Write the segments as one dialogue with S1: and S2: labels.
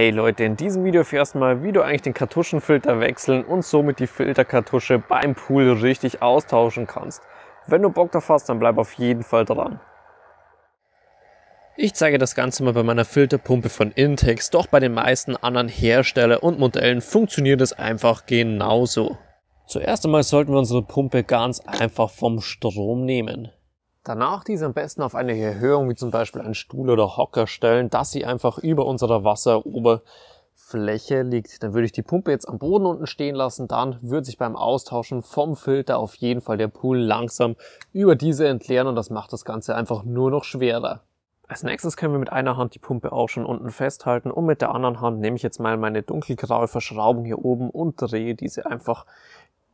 S1: Hey Leute, in diesem Video erfährst du mal, wie du eigentlich den Kartuschenfilter wechseln und somit die Filterkartusche beim Pool richtig austauschen kannst. Wenn du Bock drauf hast, dann bleib auf jeden Fall dran. Ich zeige das Ganze mal bei meiner Filterpumpe von Intex, doch bei den meisten anderen Hersteller und Modellen funktioniert es einfach genauso. Zuerst einmal sollten wir unsere Pumpe ganz einfach vom Strom nehmen. Danach diese am besten auf eine Erhöhung wie zum Beispiel einen Stuhl oder Hocker stellen, dass sie einfach über unserer Wasseroberfläche liegt. Dann würde ich die Pumpe jetzt am Boden unten stehen lassen, dann würde sich beim Austauschen vom Filter auf jeden Fall der Pool langsam über diese entleeren und das macht das Ganze einfach nur noch schwerer. Als nächstes können wir mit einer Hand die Pumpe auch schon unten festhalten und mit der anderen Hand nehme ich jetzt mal meine dunkelgraue Verschraubung hier oben und drehe diese einfach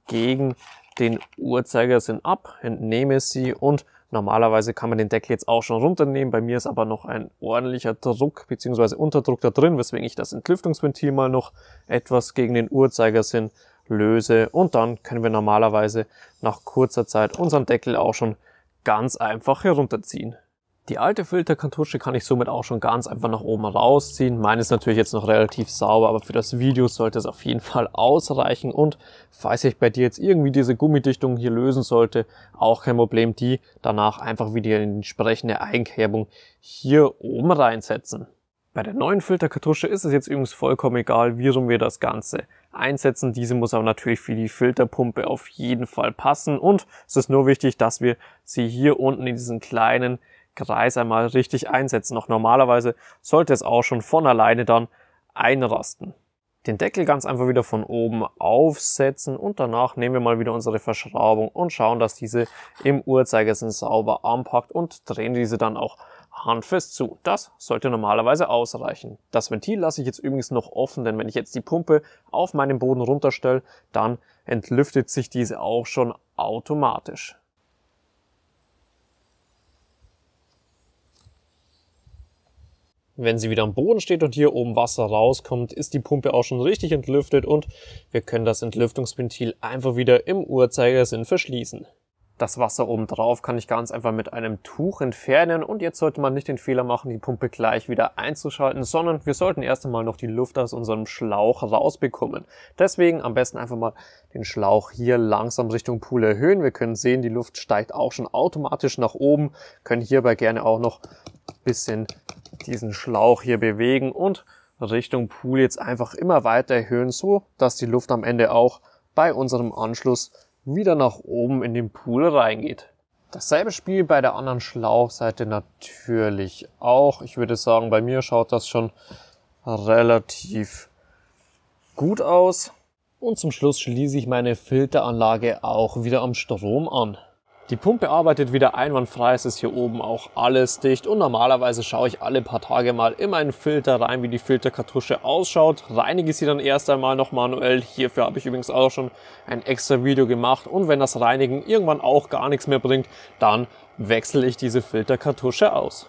S1: gegen den Uhrzeigersinn ab, entnehme sie und Normalerweise kann man den Deckel jetzt auch schon runternehmen. Bei mir ist aber noch ein ordentlicher Druck bzw. Unterdruck da drin, weswegen ich das Entlüftungsventil mal noch etwas gegen den Uhrzeigersinn löse. Und dann können wir normalerweise nach kurzer Zeit unseren Deckel auch schon ganz einfach herunterziehen. Die alte Filterkartusche kann ich somit auch schon ganz einfach nach oben rausziehen. Meine ist natürlich jetzt noch relativ sauber, aber für das Video sollte es auf jeden Fall ausreichen. Und falls ich bei dir jetzt irgendwie diese Gummidichtung hier lösen sollte, auch kein Problem, die danach einfach wieder in die entsprechende Einkerbung hier oben reinsetzen. Bei der neuen Filterkartusche ist es jetzt übrigens vollkommen egal, wie rum wir das Ganze einsetzen. Diese muss aber natürlich für die Filterpumpe auf jeden Fall passen und es ist nur wichtig, dass wir sie hier unten in diesen kleinen Kreis einmal richtig einsetzen. Auch normalerweise sollte es auch schon von alleine dann einrasten. Den Deckel ganz einfach wieder von oben aufsetzen und danach nehmen wir mal wieder unsere Verschraubung und schauen, dass diese im Uhrzeigersinn sauber anpackt und drehen diese dann auch handfest zu. Das sollte normalerweise ausreichen. Das Ventil lasse ich jetzt übrigens noch offen, denn wenn ich jetzt die Pumpe auf meinem Boden runterstelle, dann entlüftet sich diese auch schon automatisch. Wenn sie wieder am Boden steht und hier oben Wasser rauskommt, ist die Pumpe auch schon richtig entlüftet und wir können das Entlüftungsventil einfach wieder im Uhrzeigersinn verschließen. Das Wasser oben drauf kann ich ganz einfach mit einem Tuch entfernen und jetzt sollte man nicht den Fehler machen, die Pumpe gleich wieder einzuschalten, sondern wir sollten erst einmal noch die Luft aus unserem Schlauch rausbekommen. Deswegen am besten einfach mal den Schlauch hier langsam Richtung Pool erhöhen. Wir können sehen, die Luft steigt auch schon automatisch nach oben, können hierbei gerne auch noch bisschen diesen Schlauch hier bewegen und Richtung Pool jetzt einfach immer weiter erhöhen, so dass die Luft am Ende auch bei unserem Anschluss wieder nach oben in den Pool reingeht. Dasselbe Spiel bei der anderen Schlauchseite natürlich auch. Ich würde sagen, bei mir schaut das schon relativ gut aus. Und zum Schluss schließe ich meine Filteranlage auch wieder am Strom an. Die Pumpe arbeitet wieder einwandfrei, es ist hier oben auch alles dicht und normalerweise schaue ich alle paar Tage mal in meinen Filter rein, wie die Filterkartusche ausschaut, reinige sie dann erst einmal noch manuell, hierfür habe ich übrigens auch schon ein extra Video gemacht und wenn das Reinigen irgendwann auch gar nichts mehr bringt, dann wechsle ich diese Filterkartusche aus.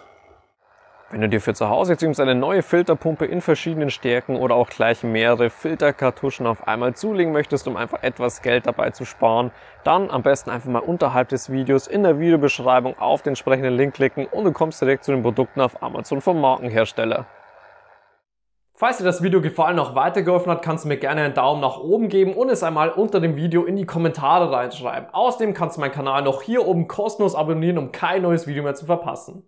S1: Wenn du dir für zu Hause jetzt eine neue Filterpumpe in verschiedenen Stärken oder auch gleich mehrere Filterkartuschen auf einmal zulegen möchtest, um einfach etwas Geld dabei zu sparen, dann am besten einfach mal unterhalb des Videos in der Videobeschreibung auf den entsprechenden Link klicken und du kommst direkt zu den Produkten auf Amazon vom Markenhersteller. Falls dir das Video gefallen und auch weitergeholfen hat, kannst du mir gerne einen Daumen nach oben geben und es einmal unter dem Video in die Kommentare reinschreiben. Außerdem kannst du meinen Kanal noch hier oben kostenlos abonnieren, um kein neues Video mehr zu verpassen.